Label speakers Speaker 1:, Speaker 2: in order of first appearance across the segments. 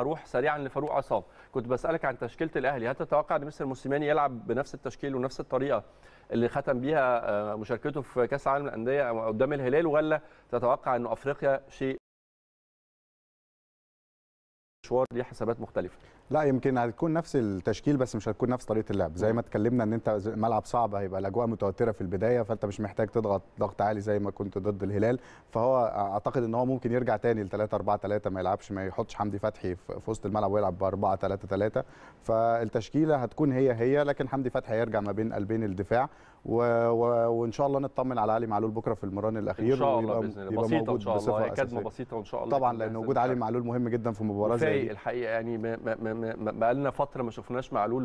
Speaker 1: اروح سريعا لفاروق عصام كنت بسالك عن تشكيله الاهلي هل تتوقع ان مستر موسيماني يلعب بنفس التشكيل ونفس الطريقه اللي ختم بيها آه، مشاركته في كاس العالم للانديه قدام الهلال ولا تتوقع ان افريقيا شيء مشوار ليه حسابات مختلفه
Speaker 2: لا يمكن هتكون نفس التشكيل بس مش هتكون نفس طريقه اللعب زي ما اتكلمنا ان انت ملعب صعب هيبقى الاجواء متوتره في البدايه فانت مش محتاج تضغط ضغط عالي زي ما كنت ضد الهلال فهو اعتقد ان هو ممكن يرجع تاني ل 3 4 3 ما يلعبش ما يحطش حمدي فتحي في وسط الملعب ويلعب ب 4 3 3 فالتشكيله هتكون هي هي لكن حمدي فتحي هيرجع ما بين قلبين الدفاع و... و... وان شاء الله نطمن على علي معلول بكره في المران الاخير ان شاء الله باذن الله بسيطه ان شاء الله كدمه بسيطه ان شاء الله طبعا لان وجود علي معلول مهم جدا في مباراه زي الحقيقه
Speaker 1: الحقيقه يعني بقى لنا فتره ما شفناش معلول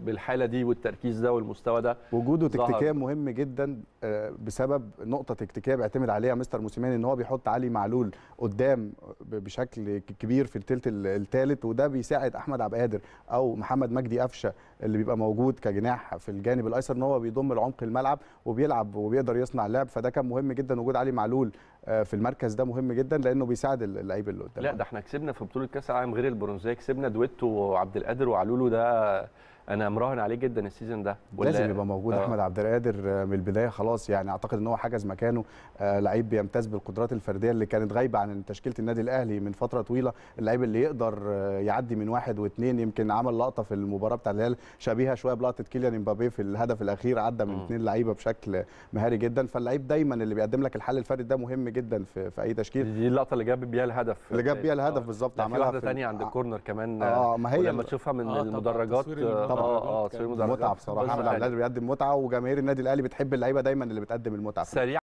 Speaker 1: بالحاله دي والتركيز ده والمستوى ده وجوده تكتيكيا
Speaker 2: مهم جدا آه، بسبب نقطه تكتيكيه بيعتمد عليها مستر موسيماني ان هو بيحط علي معلول قدام بشكل كبير في الثلث الثالث وده بيساعد احمد عبد القادر او محمد مجدي قفشه اللي بيبقى موجود كجناح في الجانب الايسر ان هو بيضم العمق الملعب وبيلعب وبيقدر يصنع لعب فده كان مهم جدا وجود علي معلول آه، في المركز ده مهم جدا لانه بيساعد اللعيب اللي قدام
Speaker 1: لا ده احنا كسبنا في بطوله كاس العالم غير البرونزيه كسبنا دويتو وعبد القادر وعلولو ده انا مراهن عليه جدا السيزون ده لازم يبقى موجود آه. احمد
Speaker 2: عبد القادر آه، من البدايه خلاص يعني اعتقد ان هو حجز مكانه آه، لعيب بيمتاز بالقدرات الفرديه اللي كانت غايبه عن تشكيله النادي الاهلي من فتره طويله اللعيب اللي يقدر آه، يعدي من واحد واثنين يمكن عمل لقطه في المباراه بتاع الهلال شبيهه شويه بلقطه كيليان امبابي في الهدف الاخير عدى من اثنين لعيبه بشكل مهاري جدا فاللعيب دايما اللي بيقدم لك الحل الفردي ده مهم جدا في, في اي تشكيل دي اللقطه
Speaker 1: اللي جاب بيها الهدف اللي جاب بيها الهدف بالظبط عملها في واحده ثانيه عند الكورنر كمان اه ما هي لما تشوفها من آه المدرجات طبعا اه اه متعه اه، بصراحه احمد عبد القادر
Speaker 2: بيقدم متعه وجماهير النادي الاهلي بتحب اللعيبه دايما اللي بتقدم المتعه سريع